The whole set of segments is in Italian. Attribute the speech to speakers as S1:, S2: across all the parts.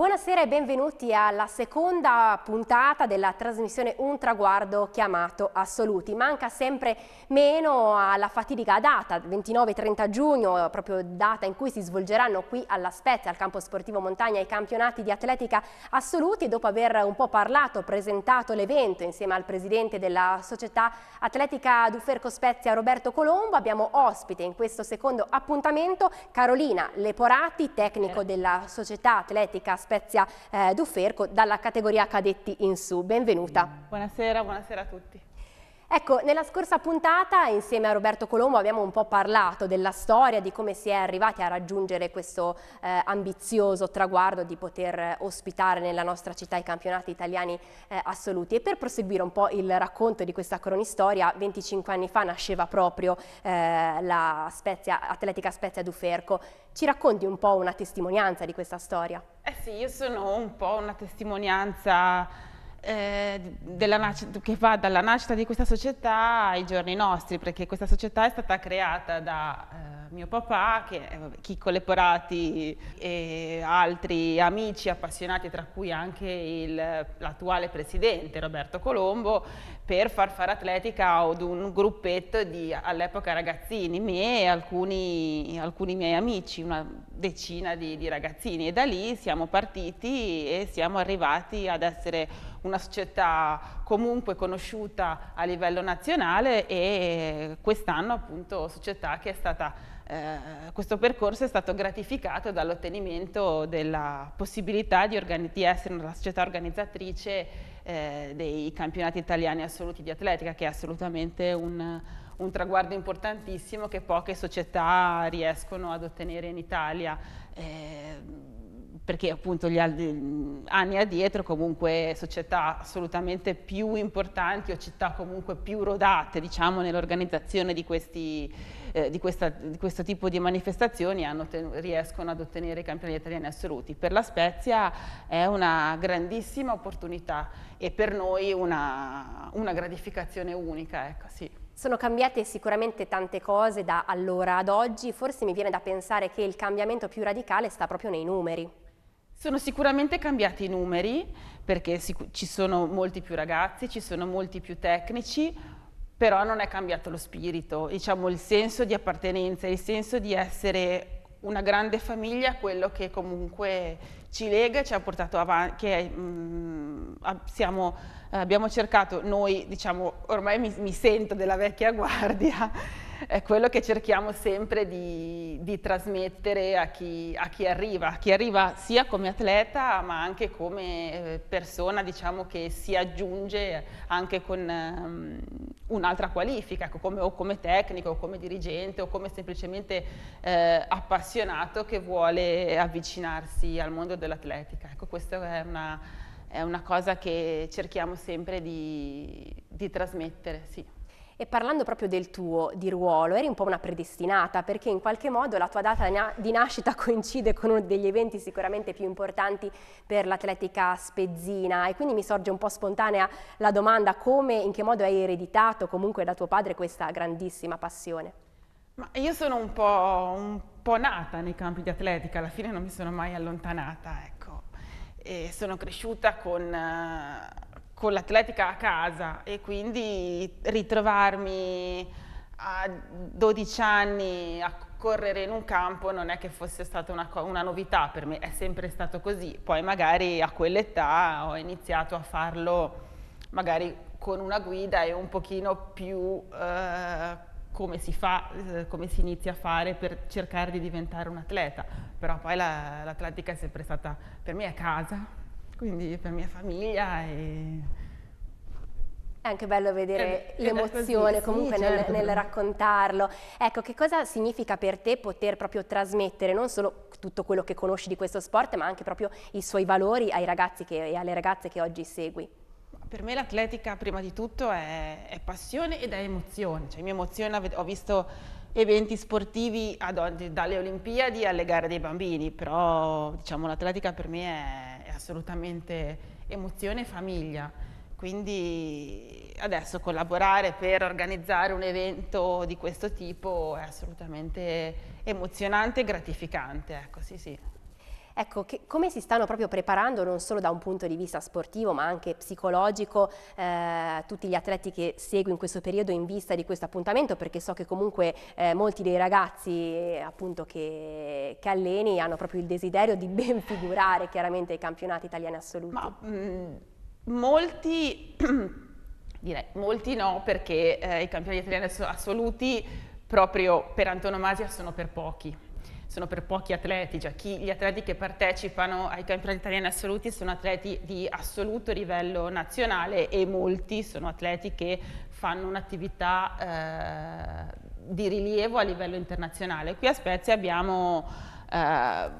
S1: Buonasera e benvenuti alla seconda puntata della trasmissione Un traguardo chiamato assoluti. Manca sempre meno alla fatidica data, 29-30 giugno, proprio data in cui si svolgeranno qui alla Spezia, al campo sportivo Montagna, i campionati di atletica assoluti. Dopo aver un po' parlato, presentato l'evento insieme al presidente della società atletica Duferco Spezia, Roberto Colombo, abbiamo ospite in questo secondo appuntamento Carolina Leporati, tecnico della società atletica Spezia Spezia eh, Duferco dalla categoria cadetti in su. Benvenuta.
S2: Buonasera, buonasera a tutti.
S1: Ecco, nella scorsa puntata insieme a Roberto Colombo abbiamo un po' parlato della storia, di come si è arrivati a raggiungere questo eh, ambizioso traguardo di poter ospitare nella nostra città i campionati italiani eh, assoluti e per proseguire un po' il racconto di questa cronistoria, 25 anni fa nasceva proprio eh, la Spezia, Atletica Spezia Duferco. Ci racconti un po' una testimonianza di questa storia?
S2: Eh sì, io sono un po' una testimonianza eh, che va dalla nascita di questa società ai giorni nostri, perché questa società è stata creata da eh, mio papà, che, eh, Chiccole Porati e altri amici appassionati, tra cui anche l'attuale presidente Roberto Colombo, per far fare atletica ad un gruppetto di all'epoca ragazzini, me e alcuni, alcuni miei amici, una decina di, di, ragazzini e da lì siamo partiti e siamo arrivati ad essere una società comunque conosciuta a livello nazionale e quest'anno appunto società che è stata, eh, questo percorso è stato gratificato dall'ottenimento della possibilità di, di, essere una società organizzatrice eh, dei campionati italiani assoluti di atletica che è assolutamente un un traguardo importantissimo che poche società riescono ad ottenere in Italia. Eh, perché appunto gli anni addietro comunque società assolutamente più importanti o città comunque più rodate diciamo, nell'organizzazione di, eh, di, di, questo tipo di manifestazioni riescono ad ottenere i campionati italiani assoluti. Per la Spezia è una grandissima opportunità e per noi una, una gratificazione unica. Ecco, sì. Sono cambiate
S1: sicuramente tante cose da allora ad oggi, forse mi viene da pensare che il cambiamento più radicale
S2: sta proprio nei numeri. Sono sicuramente cambiati i numeri, perché ci sono molti più ragazzi, ci sono molti più tecnici, però non è cambiato lo spirito, diciamo il senso di appartenenza, il senso di essere una grande famiglia, quello che comunque ci lega e ci ha portato avanti, che mh, mm, siamo eh, abbiamo cercato noi, diciamo, ormai mi, mi sento della vecchia guardia, è quello che cerchiamo sempre di, di trasmettere a chi, a chi, arriva, a chi arriva sia come atleta ma anche come eh, persona diciamo, che si aggiunge anche con um, un'altra qualifica, ecco, come, o come tecnico, o come dirigente, o come semplicemente eh, appassionato che vuole avvicinarsi al mondo dell'atletica. Ecco, questa è una è una cosa che cerchiamo sempre di, di trasmettere, sì. E parlando proprio del
S1: tuo di ruolo, eri un po' una predestinata perché in qualche modo la tua data di nascita coincide con uno degli eventi sicuramente più importanti per l'atletica spezzina e quindi mi sorge un po' spontanea la domanda come, in che modo hai ereditato comunque da tuo padre questa grandissima
S2: passione? Ma io sono un po', un po nata nei campi di atletica, alla fine non mi sono mai allontanata, ecco e sono cresciuta con, eh, con l'atletica a casa e quindi ritrovarmi a 12 anni a correre in un campo non è che fosse stata una, una novità per me, è sempre stato così. Poi magari a quell'età ho iniziato a farlo magari con una guida e un pochino più eh, come si fa, eh, come si inizia a fare per cercare di diventare un atleta, però poi l'atletica è sempre stata per me a casa, quindi per mia famiglia e...
S1: È anche bello vedere l'emozione comunque sì, certo. nel, nel, raccontarlo. Ecco, che cosa significa per te poter proprio trasmettere non solo tutto quello che conosci di questo sport, ma anche proprio i suoi valori ai ragazzi che, e alle ragazze che oggi segui?
S2: Per me l'atletica prima di tutto è, è, passione ed è emozione, cioè mi emoziona, ho visto eventi sportivi ad, dalle Olimpiadi alle gare dei bambini, però diciamo, l'atletica per me è, è assolutamente emozione e famiglia, quindi adesso collaborare per organizzare un evento di questo tipo è assolutamente emozionante e gratificante, ecco sì sì.
S1: Ecco, che, come si stanno proprio preparando non solo da un punto di vista sportivo ma anche psicologico eh, tutti gli atleti che seguo in questo periodo in vista di questo appuntamento perché so che comunque eh, molti dei ragazzi eh, appunto che, che, alleni hanno proprio il desiderio di ben figurare chiaramente ai campionati italiani assoluti. Ma, mh, mm,
S2: molti, direi, molti no perché eh, i campionati italiani assoluti proprio per antonomasia sono per pochi sono per pochi atleti, cioè chi, gli atleti che partecipano ai campionati italiani assoluti sono atleti di assoluto livello nazionale e molti sono atleti che fanno un'attività eh, di rilievo a livello internazionale. Qui a Spezia abbiamo eh,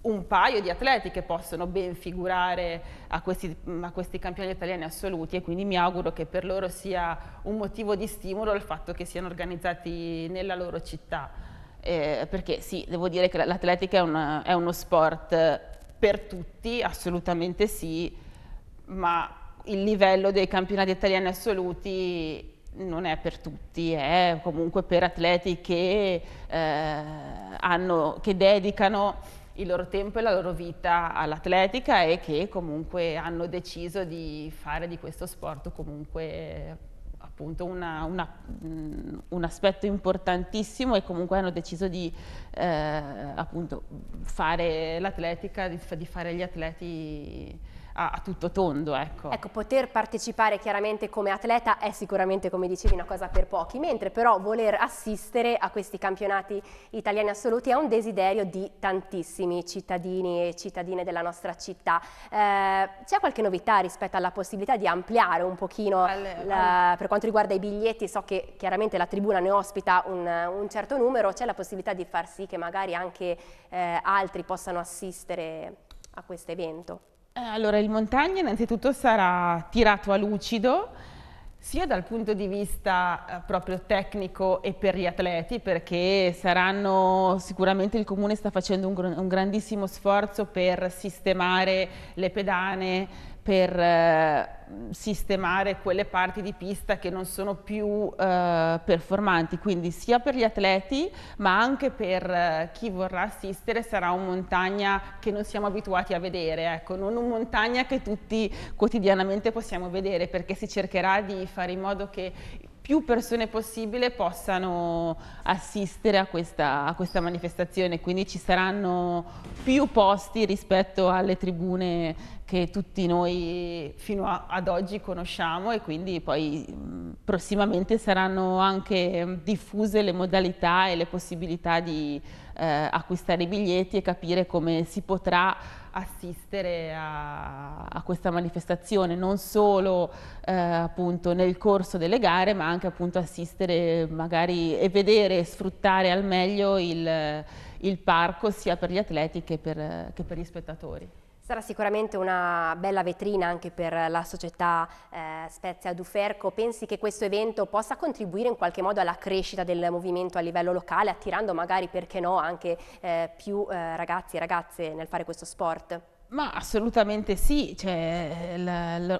S2: un paio di atleti che possono ben figurare a questi, a questi, campioni italiani assoluti e quindi mi auguro che per loro sia un motivo di stimolo il fatto che siano organizzati nella loro città eh, perché sì, devo dire che l'atletica è, è, uno sport eh, per tutti, assolutamente sì, ma il livello dei campionati italiani assoluti non è per tutti, è comunque per atleti che, eh, hanno, che dedicano il loro tempo e la loro vita all'atletica e che comunque hanno deciso di fare di questo sport comunque appunto una, una, mm, un aspetto importantissimo e comunque hanno deciso di eh, appunto fare l'atletica, di, di, fare gli atleti a, a tutto tondo. Ecco. ecco,
S1: poter partecipare chiaramente come atleta è sicuramente, come dicevi, una cosa per pochi, mentre però voler assistere a questi campionati italiani assoluti è un desiderio di tantissimi cittadini e cittadine della nostra città. Eh, C'è qualche novità rispetto alla possibilità di ampliare un pochino alle, la, alle. per quanto riguarda i biglietti? So che chiaramente la tribuna ne ospita un, un certo numero, c'è la possibilità di far sì che magari anche eh, altri possano assistere a questo evento?
S2: Eh, allora, il montagna innanzitutto sarà tirato a lucido sia dal punto di vista eh, proprio tecnico e per gli atleti, perché saranno, sicuramente il Comune sta facendo un, un grandissimo sforzo per sistemare le pedane, per eh, sistemare quelle parti di pista che non sono più eh, performanti, quindi sia per gli atleti ma anche per eh, chi vorrà assistere sarà un montagna che non siamo abituati a vedere, ecco, non un montagna che tutti quotidianamente possiamo vedere perché si cercherà di fare in modo che più persone possibile possano assistere a questa, a questa, manifestazione, quindi ci saranno più posti rispetto alle tribune che tutti noi fino a, ad oggi conosciamo e quindi poi prossimamente saranno anche ehm, diffuse le modalità e le possibilità di eh, acquistare i biglietti e capire come si potrà assistere a, a questa manifestazione, non solo eh, appunto nel corso delle gare, ma anche appunto assistere magari e vedere e sfruttare al meglio il, il parco sia per gli atleti che per, che per gli spettatori.
S1: Sarà sicuramente una bella vetrina anche per la società eh, Spezia Duferco. Pensi che questo evento possa contribuire in qualche modo alla crescita del movimento a livello locale, attirando magari, perché no, anche eh, più eh, ragazzi e ragazze nel fare questo sport?
S2: Ma assolutamente sì, cioè,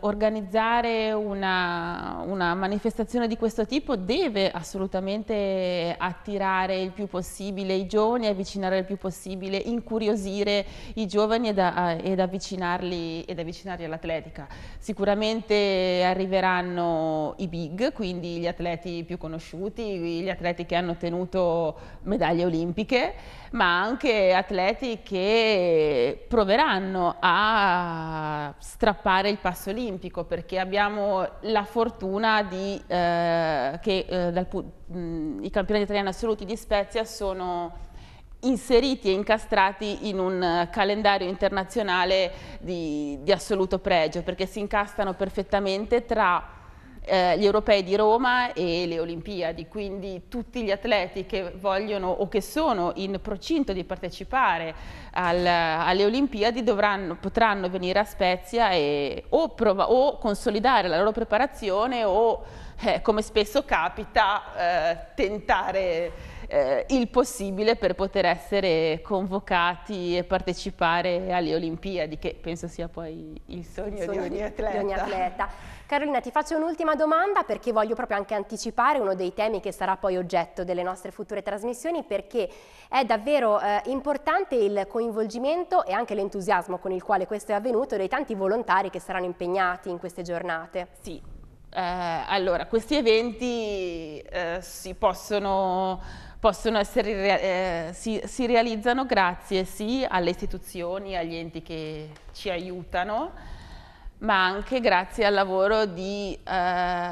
S2: organizzare una, una, manifestazione di questo tipo deve assolutamente attirare il più possibile i giovani, avvicinare il più possibile, incuriosire i giovani ed, a, ed avvicinarli, avvicinarli all'atletica. Sicuramente arriveranno i big, quindi gli atleti più conosciuti, gli atleti che hanno ottenuto medaglie olimpiche, ma anche atleti che proveranno a strappare il passo olimpico perché abbiamo la fortuna di, eh, che eh, dal, mh, i campionati italiani assoluti di Spezia sono inseriti e incastrati in un calendario internazionale di, di assoluto pregio perché si incastrano perfettamente tra eh, gli europei di Roma e le Olimpiadi, quindi tutti gli atleti che vogliono o che sono in procinto di partecipare al, alle Olimpiadi dovranno, potranno venire a Spezia e o, prova, o consolidare la loro preparazione o, eh, come spesso capita, eh, tentare eh, il possibile per poter essere convocati e partecipare alle Olimpiadi, che penso sia poi il sogno, il sogno di, ogni atleta. di ogni atleta.
S1: Carolina, ti faccio un'ultima domanda perché voglio proprio anche anticipare uno dei temi che sarà poi oggetto delle nostre future trasmissioni perché è davvero eh, importante il coinvolgimento e anche l'entusiasmo con il quale questo è avvenuto dei tanti volontari che saranno impegnati in queste
S2: giornate. Sì, eh, allora, questi eventi eh, si possono possono essere, eh, si, si, realizzano grazie sì alle istituzioni, agli enti che ci aiutano, ma anche grazie al lavoro di eh,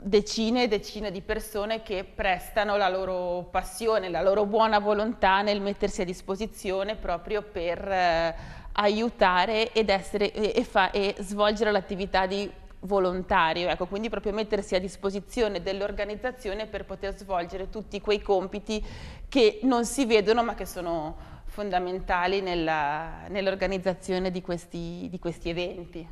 S2: decine e decine di persone che prestano la loro passione, la loro buona volontà nel mettersi a disposizione proprio per eh, aiutare ed essere, e, e, fa, e svolgere l'attività di volontario, ecco, quindi proprio mettersi a disposizione dell'organizzazione per poter svolgere tutti quei compiti che non si vedono ma che sono fondamentali nell'organizzazione nell di, di questi eventi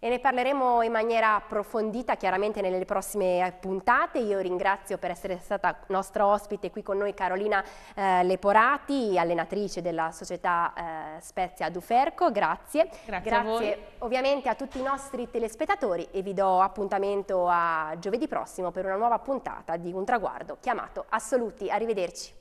S2: e ne parleremo
S1: in maniera approfondita chiaramente nelle prossime eh, puntate. Io ringrazio per essere stata nostra ospite qui con noi Carolina eh, Leporati, allenatrice della società eh, Spezia Duferco, grazie. Grazie, grazie a ovviamente a tutti i nostri telespettatori e vi do appuntamento a giovedì prossimo per una nuova puntata di Un traguardo chiamato Assoluti. Arrivederci.